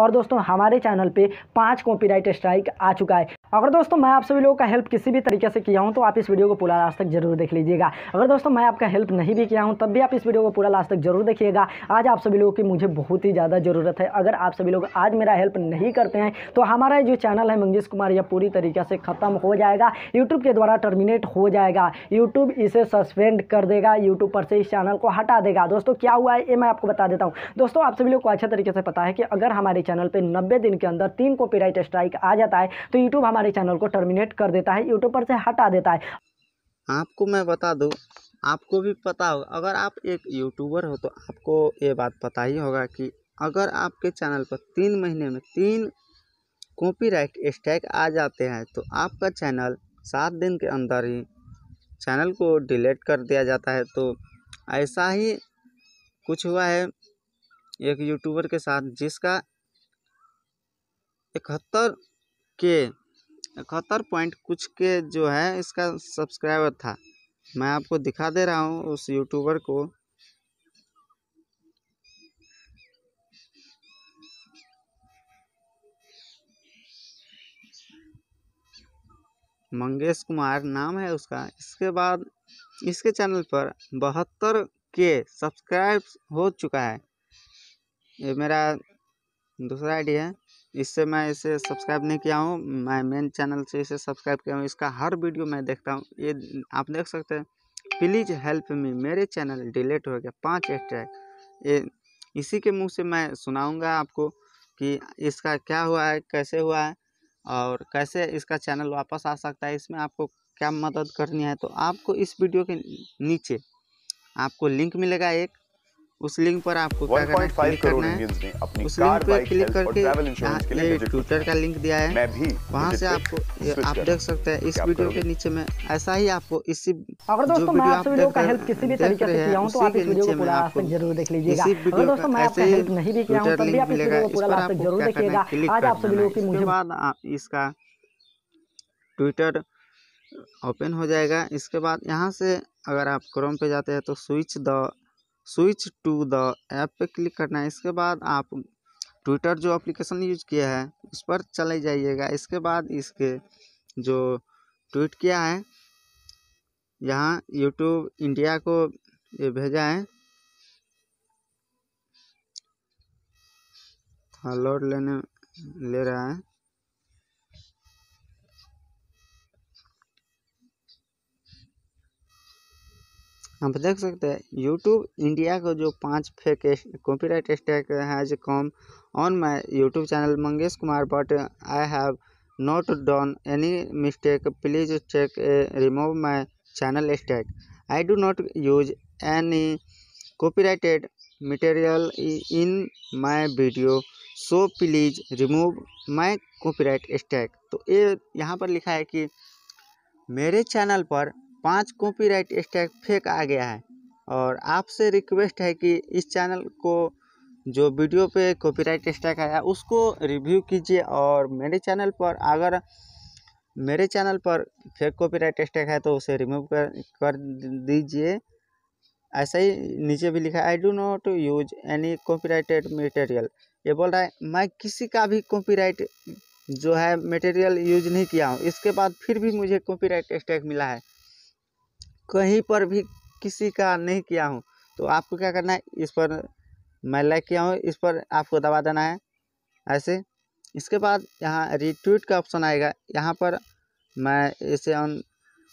और दोस्तों हमारे चैनल पे पांच कॉपीराइट स्ट्राइक आ चुका है अगर दोस्तों मैं आप सभी लोगों का हेल्प किसी भी तरीके से किया हूं तो आप इस वीडियो को पूरा लास्ट तक जरूर देख लीजिएगा अगर दोस्तों मैं आपका हेल्प नहीं भी किया हूं तब भी आप इस वीडियो को पूरा लास्ट तक जरूर देखिएगा आज आप सभी लोगों की मुझे बहुत ही ज़्यादा ज़रूरत है अगर आप सभी लोग आज मेरा हेल्प नहीं करते हैं तो हमारा जो चैनल है मंगेश कुमार यह पूरी तरीके से ख़त्म हो जाएगा यूट्यूब के द्वारा टर्मिनेट हो जाएगा यूट्यूब इसे सस्पेंड कर देगा यूट्यूब पर से इस चैनल को हटा देगा दोस्तों क्या हुआ है ये मैं आपको बता देता हूँ दोस्तों आप सभी लोग को अच्छे तरीके से पता है कि अगर हमारे चैनल पर नब्बे दिन के अंदर तीन कॉपी स्ट्राइक आ जाता है तो यूट्यूब हमारे चैनल को टर्मिनेट कर देता है यूट्यूब पर से हटा देता है आपको मैं बता दूँ आपको भी पता होगा अगर आप एक यूट्यूबर हो तो आपको ये बात पता ही होगा कि अगर आपके चैनल पर तीन महीने में तीन कॉपीराइट स्टैक आ जाते हैं तो आपका चैनल सात दिन के अंदर ही चैनल को डिलीट कर दिया जाता है तो ऐसा ही कुछ हुआ है एक यूट्यूबर के साथ जिसका इकहत्तर के इकहत्तर पॉइंट कुछ के जो है इसका सब्सक्राइबर था मैं आपको दिखा दे रहा हूँ उस यूट्यूबर को मंगेश कुमार नाम है उसका इसके बाद इसके चैनल पर बहत्तर के सब्सक्राइब हो चुका है ये मेरा दूसरा आईडी है इससे मैं इसे सब्सक्राइब नहीं किया हूँ मैं मेन चैनल से इसे सब्सक्राइब किया हूँ इसका हर वीडियो मैं देखता हूँ ये आप देख सकते हैं प्लीज़ हेल्प मी मेरे चैनल डिलीट हो गया पाँच स्ट्रैक ये इसी के मुँह से मैं सुनाऊँगा आपको कि इसका क्या हुआ है कैसे हुआ है और कैसे इसका चैनल वापस आ सकता है इसमें आपको क्या मदद करनी है तो आपको इस वीडियो के नीचे आपको लिंक मिलेगा एक उस लिंक पर आपको क्या करना है क्लिक करना है उस लिंक पर क्लिक करके ट्विटर हाँ, का लिंक दिया है मैं भी वहाँ से आपको आप देख सकते हैं इस वीडियो के नीचे में ऐसा ही आपको इसी अगर दोस्तों मैं आप वीडियो का हेल्प किसी भी तरीके से किया हूं तो आप इस वीडियो को पूरा लास्ट तक जरूर देख लीजिएगा अगर दोस्तों मैं आपका हेल्प नहीं भी किया हूं तब भी आप इस वीडियो को पूरा लास्ट तक जरूर देखिएगा आज आप सभी लोगों की मुझे बाद इसका ट्विटर ओपन हो जाएगा इसके बाद यहाँ से अगर आप क्रोम पे जाते हैं तो switch the switch to the app पे क्लिक करना है इसके बाद आप ट्विटर जो एप्लीकेशन यूज किया है उस पर चले जाइएगा इसके बाद इसके जो ट्वीट किया है यहाँ यूट्यूब इंडिया को ये भेजा है हाँ लोड लेने ले रहा है आप देख सकते हैं यूट्यूब इंडिया को जो पांच fake copyright strike has come on my YouTube channel Mangesh Kumar but I have not done any mistake please check remove my channel strike I do not use any copyrighted material in my video so please remove my copyright strike तो ये यहाँ पर लिखा है कि मेरे channel पर पाँच कॉपीराइट स्ट्राइक फेक आ गया है और आपसे रिक्वेस्ट है कि इस चैनल को जो वीडियो पे कॉपीराइट स्ट्राइक आया उसको रिव्यू कीजिए और मेरे चैनल पर अगर मेरे चैनल पर फेक कॉपीराइट स्ट्राइक है तो उसे रिमूव कर कर दीजिए ऐसा ही नीचे भी लिखा है I do not use any copyrighted material ये बोल रहा है मैं किसी का भी कॉपीराइट जो है मटेरियल यूज नहीं किया हूँ इसके बाद फिर भी मुझे कॉपीराइट स्ट्राइक मिला है कहीं पर भी किसी का नहीं किया हूँ तो आपको क्या करना है इस पर मैं लाइक किया हूँ इस पर आपको दबा देना है ऐसे इसके बाद यहाँ रिट्वीट का ऑप्शन आएगा यहाँ पर मैं इसे ऑन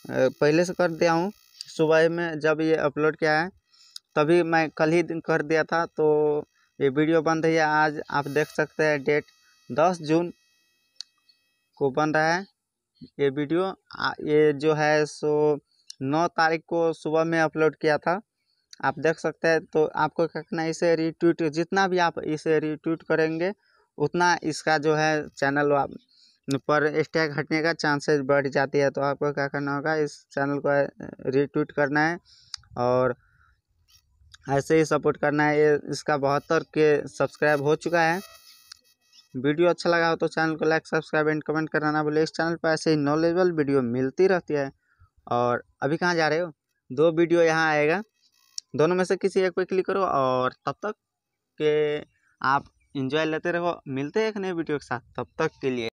पहले से कर दिया हूँ सुबह में जब ये अपलोड किया है तभी मैं कल ही दिन कर दिया था तो ये वीडियो बंद है आज आप देख सकते हैं डेट दस जून को बन रहा है ये वीडियो ये जो है सो नौ तारीख को सुबह में अपलोड किया था आप देख सकते हैं तो आपको क्या करना है इसे रिट्वीट जितना भी आप इसे रिट्वीट करेंगे उतना इसका जो है चैनल पर स्टैग हटने का चांसेस बढ़ जाती है तो आपको क्या करना होगा इस चैनल को रिट्वीट करना है और ऐसे ही सपोर्ट करना है ये इसका बहत्तर के सब्सक्राइब हो चुका है वीडियो अच्छा लगा हो तो चैनल को लाइक सब्सक्राइब एंड कमेंट करना ना बोले इस चैनल पर ऐसे ही नॉलेजबल वीडियो मिलती रहती है और अभी कहाँ जा रहे हो दो वीडियो यहाँ आएगा दोनों में से किसी एक पे क्लिक करो और तब तक के आप इन्जॉय लेते रहो मिलते हैं एक नए वीडियो के साथ तब तक के लिए